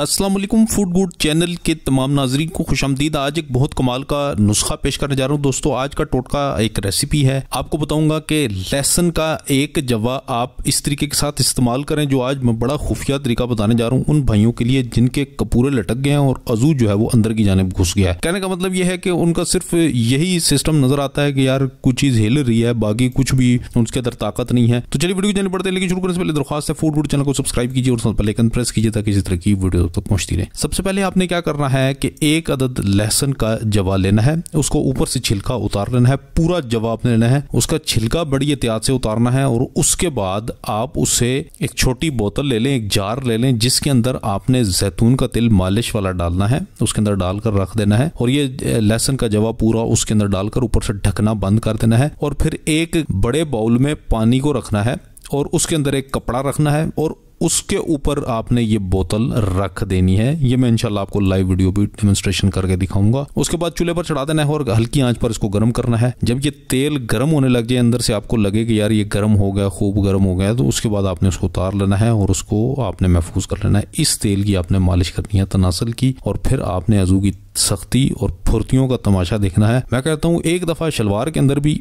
Aslam food good channel के तमाम नाजरीन को खुश आमदीद आज एक बहुत कमाल का नुस्खा पेश करने जा रहा हूँ दोस्तों आज का टोटका एक रेसिपी है आपको बताऊंगा कि लहसन का एक जवा आप इस तरीके के साथ इस्तेमाल करें जो आज मैं बड़ा खुफिया तरीका बताने जा रहा हूँ उन भाइयों के लिए जिनके कपूरे लटक गए हैं और अजू जो है वो अंदर की जानब घुस गया है कहने का मतलब यह है कि उनका सिर्फ यही सिस्टम नजर आता है कि यार कुछ चीज़ हिल रही है बाकी कुछ भी उसके अंदर ताकत नहीं है तो चलिए वीडियो जानी पड़ते हैं लेकिन शुरू करने से पहले दरखास्त है फूड गुड चैनल को सब्सक्राइब कीजिए और पहले प्रेस कीजिए ताकि इसी तरह की वीडियो तक पहुंचती रहे सबसे पहले आपने क्या करना है कि एक अदद लहसन का जवा लेना है उसको ऊपर से छिलका उतार लेना है पूरा जवा आपने लेना है उसका छिलका बड़ी एहतियात से उतारना है और उसके बाद आप उसे एक छोटी बोतल ले लें एक जार ले लें जिसके अंदर आपने जैतून का तिल मालिश वाला डालना है उसके अंदर डालकर रख देना है और ये लहसन का जवा पूरा उसके अंदर डालकर ऊपर से ढकना बंद कर देना है और फिर एक बड़े बाउल में पानी को रखना है और उसके अंदर एक कपड़ा रखना है और उसके ऊपर आपने ये बोतल रख देनी है ये मैं इंशाल्लाह आपको लाइव वीडियो भी डेमोन्स्ट्रेशन करके दिखाऊंगा उसके बाद चूल्हे पर चढ़ा देना है और हल्की आंच पर इसको गर्म करना है जब ये तेल गर्म होने लग जाए अंदर से आपको लगे कि यार ये गर्म हो गया खूब गर्म हो गया तो उसके बाद आपने उसको उतार लेना है और उसको आपने महफूज कर लेना है इस तेल की आपने मालिश करनी है तनासल की और फिर आपने अजू की सख्ती और फुर्तियों का तमाशा देखना है मैं कहता हूँ एक दफ़ा शलवार के अंदर भी